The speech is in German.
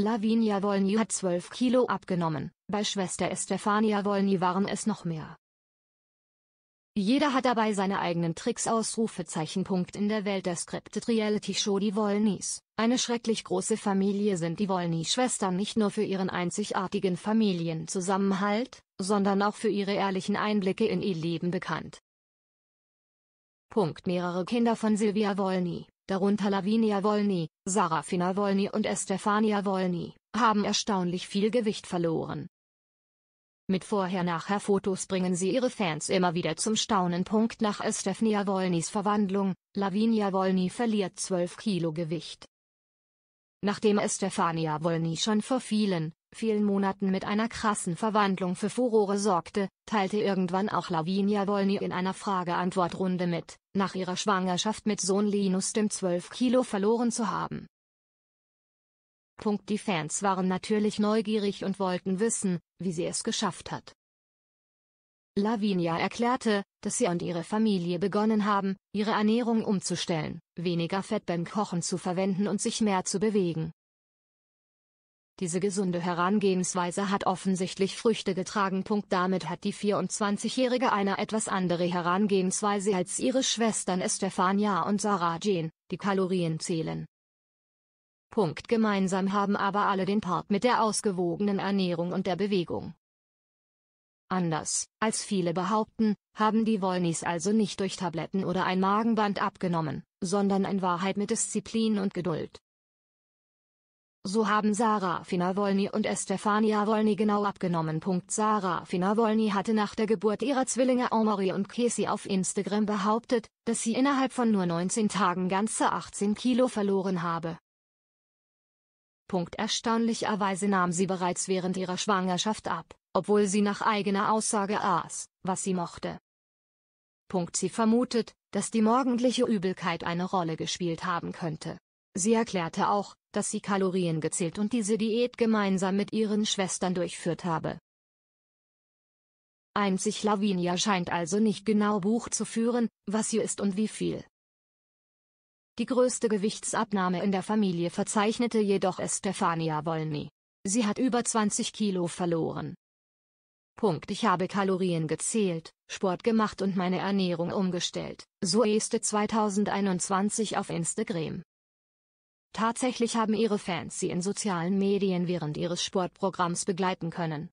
Lavinia Wolny hat 12 Kilo abgenommen, bei Schwester Estefania Wolny waren es noch mehr. Jeder hat dabei seine eigenen Tricks Ausrufezeichen. Punkt in der Welt der Scripted Reality Show Die Wollnys, eine schrecklich große Familie sind die wolny schwestern nicht nur für ihren einzigartigen Familienzusammenhalt, sondern auch für ihre ehrlichen Einblicke in ihr Leben bekannt. Punkt mehrere Kinder von Silvia Wolny, darunter Lavinia Wolny, Sarafina Wolny und Estefania Wolny, haben erstaunlich viel Gewicht verloren. Mit Vorher-Nachher-Fotos bringen sie ihre Fans immer wieder zum Staunen. Nach Estefania Wolnys Verwandlung, Lavinia Wolny verliert 12 Kilo Gewicht. Nachdem Estefania Wolny schon vor vielen, vielen Monaten mit einer krassen Verwandlung für Furore sorgte, teilte irgendwann auch Lavinia Wolny in einer Frage-Antwort-Runde mit, nach ihrer Schwangerschaft mit Sohn Linus dem 12 Kilo verloren zu haben. Punkt die Fans waren natürlich neugierig und wollten wissen, wie sie es geschafft hat. Lavinia erklärte, dass sie und ihre Familie begonnen haben, ihre Ernährung umzustellen, weniger Fett beim Kochen zu verwenden und sich mehr zu bewegen. Diese gesunde Herangehensweise hat offensichtlich Früchte getragen. Damit hat die 24-Jährige eine etwas andere Herangehensweise als ihre Schwestern Estefania und Sarah Jane, die Kalorien zählen. Punkt. Gemeinsam haben aber alle den Part mit der ausgewogenen Ernährung und der Bewegung. Anders, als viele behaupten, haben die Wollnis also nicht durch Tabletten oder ein Magenband abgenommen, sondern in Wahrheit mit Disziplin und Geduld. So haben Sarafina Wollny und Estefania Wollny genau abgenommen. Sarafina Wollny hatte nach der Geburt ihrer Zwillinge Omori und Casey auf Instagram behauptet, dass sie innerhalb von nur 19 Tagen ganze 18 Kilo verloren habe. Punkt. Erstaunlicherweise nahm sie bereits während ihrer Schwangerschaft ab obwohl sie nach eigener Aussage aß, was sie mochte. Punkt. Sie vermutet, dass die morgendliche Übelkeit eine Rolle gespielt haben könnte. Sie erklärte auch, dass sie Kalorien gezählt und diese Diät gemeinsam mit ihren Schwestern durchführt habe. Einzig Lavinia scheint also nicht genau Buch zu führen, was sie isst und wie viel. Die größte Gewichtsabnahme in der Familie verzeichnete jedoch Estefania Wolny. Sie hat über 20 Kilo verloren. Punkt. Ich habe Kalorien gezählt, Sport gemacht und meine Ernährung umgestellt. So este 2021 auf Instagram. Tatsächlich haben ihre Fans sie in sozialen Medien während ihres Sportprogramms begleiten können.